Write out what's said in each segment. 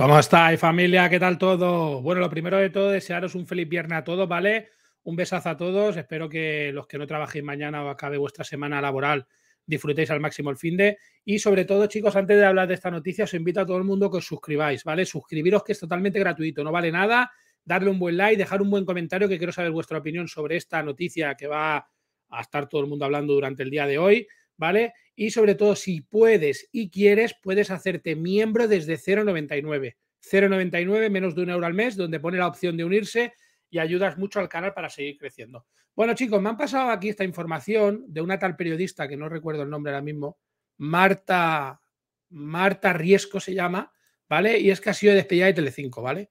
¿Cómo estáis, familia? ¿Qué tal todo? Bueno, lo primero de todo, desearos un feliz viernes a todos, ¿vale? Un besazo a todos. Espero que los que no trabajéis mañana o acabe vuestra semana laboral disfrutéis al máximo el fin de. Y sobre todo, chicos, antes de hablar de esta noticia, os invito a todo el mundo que os suscribáis, ¿vale? Suscribiros que es totalmente gratuito, no vale nada. Darle un buen like, dejar un buen comentario, que quiero saber vuestra opinión sobre esta noticia que va a estar todo el mundo hablando durante el día de hoy. ¿vale? Y sobre todo, si puedes y quieres, puedes hacerte miembro desde 0,99. 0,99 menos de un euro al mes, donde pone la opción de unirse y ayudas mucho al canal para seguir creciendo. Bueno, chicos, me han pasado aquí esta información de una tal periodista que no recuerdo el nombre ahora mismo, Marta, Marta Riesco se llama, ¿vale? Y es que ha sido despedida de Telecinco, ¿vale?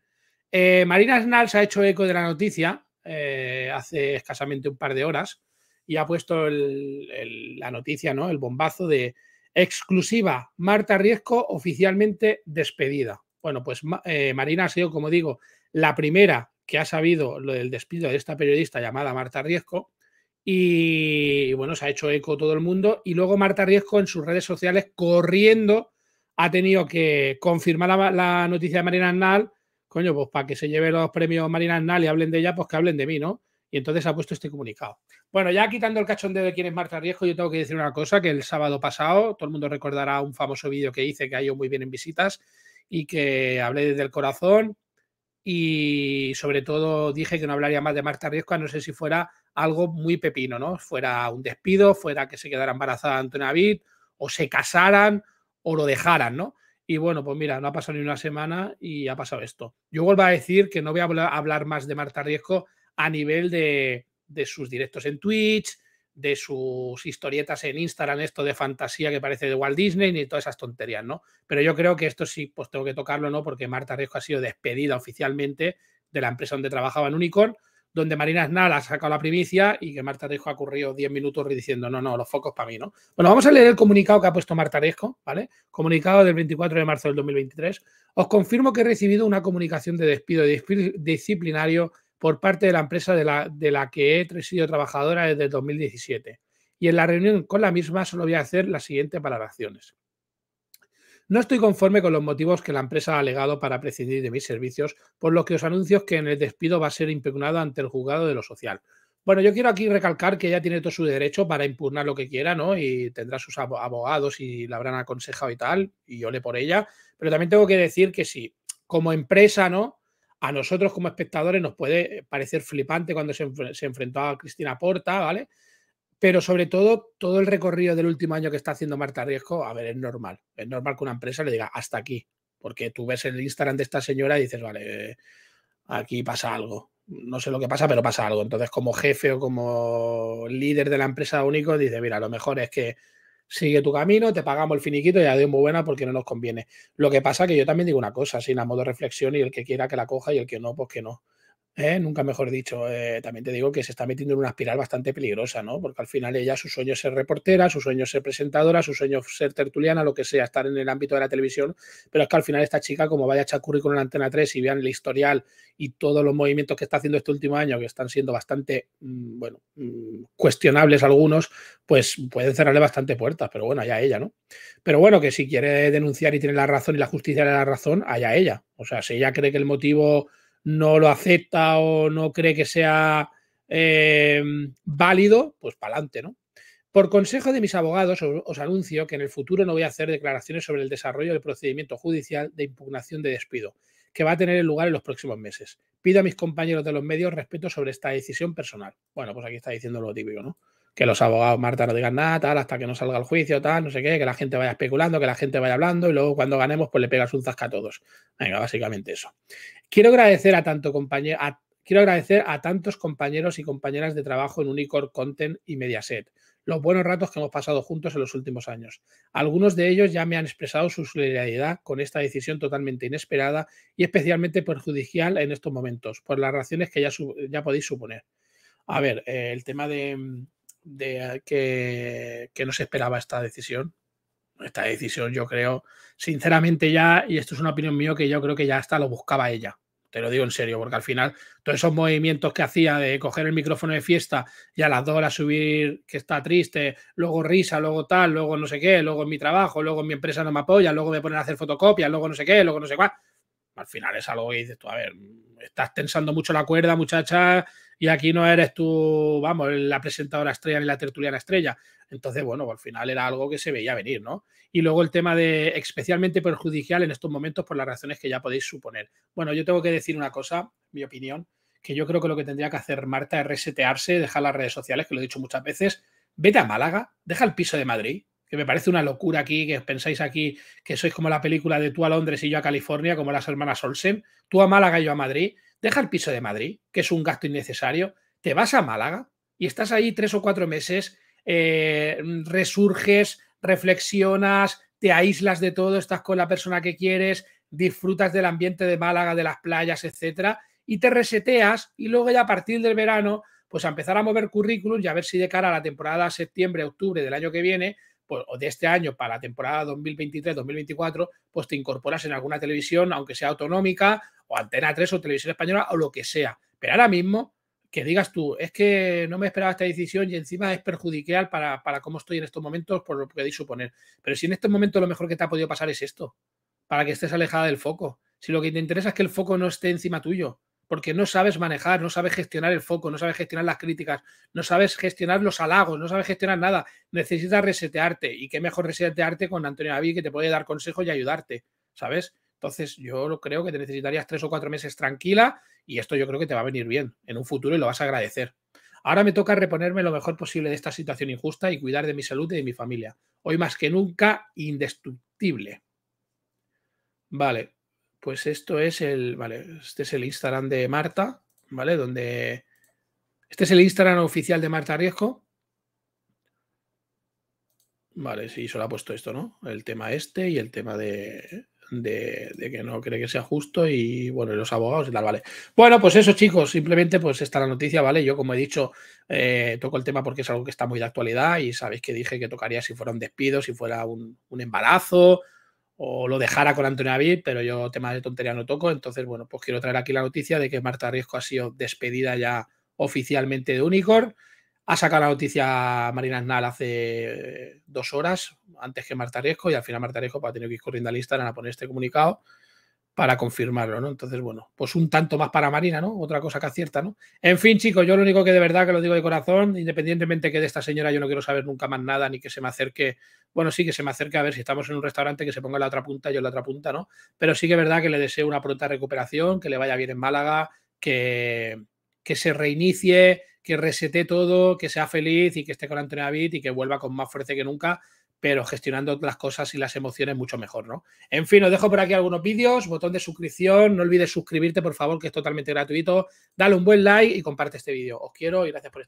Eh, Marina Snal se ha hecho eco de la noticia eh, hace escasamente un par de horas y ha puesto la noticia, ¿no? El bombazo de exclusiva, Marta Riesco oficialmente despedida. Bueno, pues eh, Marina ha sido, como digo, la primera que ha sabido lo del despido de esta periodista llamada Marta Riesco. Y, bueno, se ha hecho eco todo el mundo. Y luego Marta Riesco en sus redes sociales corriendo ha tenido que confirmar la, noticia de Marina Arnal. Coño, pues para que se lleve los premios Marina Arnal y hablen de ella, pues que hablen de mí, ¿no? Y entonces ha puesto este comunicado. Bueno, ya quitando el cachondeo de quién es Marta Riesgo, yo tengo que decir una cosa, que el sábado pasado, todo el mundo recordará un famoso vídeo que hice que ha ido muy bien en visitas y que hablé desde el corazón y sobre todo dije que no hablaría más de Marta Riesco, a no sé si fuera algo muy pepino, ¿no? Fuera un despido, fuera que se quedara embarazada Antonia Vid, o se casaran, o lo dejaran, ¿no? Y bueno, pues mira, no ha pasado ni una semana y ha pasado esto. Yo vuelvo a decir que no voy a hablar más de Marta Riesco a nivel de, sus directos en Twitch, de sus historietas en Instagram, esto de fantasía que parece de Walt Disney y todas esas tonterías, ¿no? Pero yo creo que esto sí, pues tengo que tocarlo, ¿no? Porque Marta Riesco ha sido despedida oficialmente de la empresa donde trabajaba en Unicorn, donde Marina Snal ha sacado la primicia y que Marta Riesco ha corrido 10 minutos diciendo, no, no, los focos para mí, ¿no? Bueno, vamos a leer el comunicado que ha puesto Marta Riesco, ¿vale? Comunicado del 24 de marzo del 2023. Os confirmo que he recibido una comunicación de despido disciplinario por parte de la empresa de la, que he sido trabajadora desde 2017. Y en la reunión con la misma solo voy a hacer las siguientes valoraciones. No estoy conforme con los motivos que la empresa ha alegado para prescindir de mis servicios, por lo que os anuncio que en el despido va a ser impugnado ante el juzgado de lo social. Bueno, yo quiero aquí recalcar que ella tiene todo su derecho para impugnar lo que quiera, ¿no? Y tendrá sus abogados y la habrán aconsejado y tal, y yo le por ella. Pero también tengo que decir que sí, como empresa, ¿no? a nosotros como espectadores nos puede eh, parecer flipante cuando se, enfrentó a Cristina Porta, ¿vale? Pero sobre todo, todo el recorrido del último año que está haciendo Marta Riesco, a ver, es normal. Es normal que una empresa le diga hasta aquí, porque tú ves el Instagram de esta señora y dices, vale, eh, aquí pasa algo. No sé lo que pasa, pero pasa algo. Entonces, como jefe o como líder de la empresa único, dice, mira, lo mejor es que sigue tu camino, te pagamos el finiquito y adiós muy buena porque no nos conviene. Lo que pasa que yo también digo una cosa, sin a modo reflexión y el que quiera que la coja y el que no, pues que no. Eh, nunca mejor dicho. Eh, también te digo que se está metiendo en una espiral bastante peligrosa, ¿no? Porque al final ella, su sueño es ser reportera, su sueño es ser presentadora, su sueño es ser tertuliana, lo que sea, estar en el ámbito de la televisión. Pero es que al final esta chica, como vaya a chacurri con la Antena 3 y vean el historial y todos los movimientos que está haciendo este último año, que están siendo bastante, mm, bueno, mm, cuestionables algunos, pues pueden cerrarle bastante puertas. Pero bueno, allá ella, ¿no? Pero bueno, que si quiere denunciar y tiene la razón y la justicia le la razón, allá ella. O sea, si ella cree que el motivo no lo acepta o no cree que sea eh, válido, pues para adelante, ¿no? Por consejo de mis abogados, os, anuncio que en el futuro no voy a hacer declaraciones sobre el desarrollo del procedimiento judicial de impugnación de despido, que va a tener lugar en los próximos meses. Pido a mis compañeros de los medios respeto sobre esta decisión personal. Bueno, pues aquí está diciendo lo típico, ¿no? que los abogados, Marta, no digan nada, tal, hasta que no salga el juicio, tal, no sé qué, que la gente vaya especulando, que la gente vaya hablando y luego cuando ganemos, pues le pegas un zasca a todos. Venga, básicamente eso. Quiero agradecer a tanto compañero, quiero agradecer a tantos compañeros y compañeras de trabajo en Unicor Content y Mediaset los buenos ratos que hemos pasado juntos en los últimos años. Algunos de ellos ya me han expresado su solidaridad con esta decisión totalmente inesperada y especialmente perjudicial en estos momentos, por las razones que ya, ya podéis suponer. A ver, eh, el tema de, mm, de que, que no se esperaba esta decisión. Esta decisión, yo creo, sinceramente ya, y esto es una opinión mía, que yo creo que ya hasta lo buscaba ella. Te lo digo en serio, porque al final todos esos movimientos que hacía de coger el micrófono de fiesta y a las dos horas subir que está triste, luego risa, luego tal, luego no sé qué, luego en mi trabajo, luego en mi empresa no me apoya, luego me ponen a hacer fotocopias, luego no sé qué, luego no sé cuál al final es algo que dices tú, a ver, estás tensando mucho la cuerda, muchacha, y aquí no eres tú, vamos, la presentadora estrella ni la tertuliana estrella. Entonces, bueno, al final era algo que se veía venir, ¿no? Y luego el tema de especialmente perjudicial en estos momentos por las razones que ya podéis suponer. Bueno, yo tengo que decir una cosa, mi opinión, que yo creo que lo que tendría que hacer Marta es resetearse, dejar las redes sociales, que lo he dicho muchas veces, vete a Málaga, deja el piso de Madrid, que me parece una locura aquí, que pensáis aquí que sois como la película de tú a Londres y yo a California, como las hermanas Olsen, tú a Málaga y yo a Madrid, deja el piso de Madrid, que es un gasto innecesario, te vas a Málaga y estás ahí tres o cuatro meses, eh, resurges, reflexionas, te aíslas de todo, estás con la persona que quieres, disfrutas del ambiente de Málaga, de las playas, etcétera, y te reseteas y luego ya a partir del verano pues a empezar a mover currículum y a ver si de cara a la temporada septiembre-octubre del año que viene, pues, de este año para la temporada 2023-2024, pues te incorporas en alguna televisión, aunque sea autonómica, o Antena 3 o Televisión Española o lo que sea. Pero ahora mismo, que digas tú, es que no me esperaba esta decisión y encima es perjudicial para, para cómo estoy en estos momentos, por lo que podéis suponer. Pero si en estos momentos lo mejor que te ha podido pasar es esto, para que estés alejada del foco. Si lo que te interesa es que el foco no esté encima tuyo, porque no sabes manejar, no sabes gestionar el foco, no sabes gestionar las críticas, no sabes gestionar los halagos, no sabes gestionar nada. Necesitas resetearte y qué mejor resetearte con Antonio David que te puede dar consejos y ayudarte, ¿sabes? Entonces yo creo que te necesitarías tres o cuatro meses tranquila y esto yo creo que te va a venir bien en un futuro y lo vas a agradecer. Ahora me toca reponerme lo mejor posible de esta situación injusta y cuidar de mi salud y de mi familia. Hoy más que nunca, indestructible. Vale, pues esto es el, vale, este es el Instagram de Marta, ¿vale? Donde, este es el Instagram oficial de Marta Riesco. Vale, sí, solo ha puesto esto, ¿no? El tema este y el tema de, que no cree que sea justo y bueno, los abogados y tal, vale. Bueno, pues eso, chicos, simplemente pues está la noticia, ¿vale? Yo, como he dicho, eh, toco el tema porque es algo que está muy de actualidad y sabéis que dije que tocaría si fuera un despido, si fuera un, un embarazo, o lo dejara con Antonio David, pero yo temas de tontería no toco. Entonces, bueno, pues quiero traer aquí la noticia de que Marta Riesco ha sido despedida ya oficialmente de Unicorn. Ha sacado la noticia Marina Aznal hace dos horas, antes que Marta Riesco, y al final Marta Riesco va a tener que ir corriendo al Instagram a poner este comunicado para confirmarlo, ¿no? Entonces, bueno, pues un tanto más para Marina, ¿no? Otra cosa que acierta, ¿no? En fin, chicos, yo lo único que de verdad que lo digo de corazón, independientemente que de esta señora yo no quiero saber nunca más nada, ni que se me acerque, bueno, sí que se me acerque a ver si estamos en un restaurante que se ponga la otra punta, yo la otra punta, ¿no? Pero sí que es verdad que le deseo una pronta recuperación, que le vaya bien en Málaga, que, que se reinicie, que resete todo, que sea feliz y que esté con Antonio David y que vuelva con más fuerza que nunca, pero gestionando las cosas y las emociones mucho mejor, ¿no? En fin, os dejo por aquí algunos vídeos, botón de suscripción, no olvides suscribirte, por favor, que es totalmente gratuito, dale un buen like y comparte este vídeo. Os quiero y gracias por estar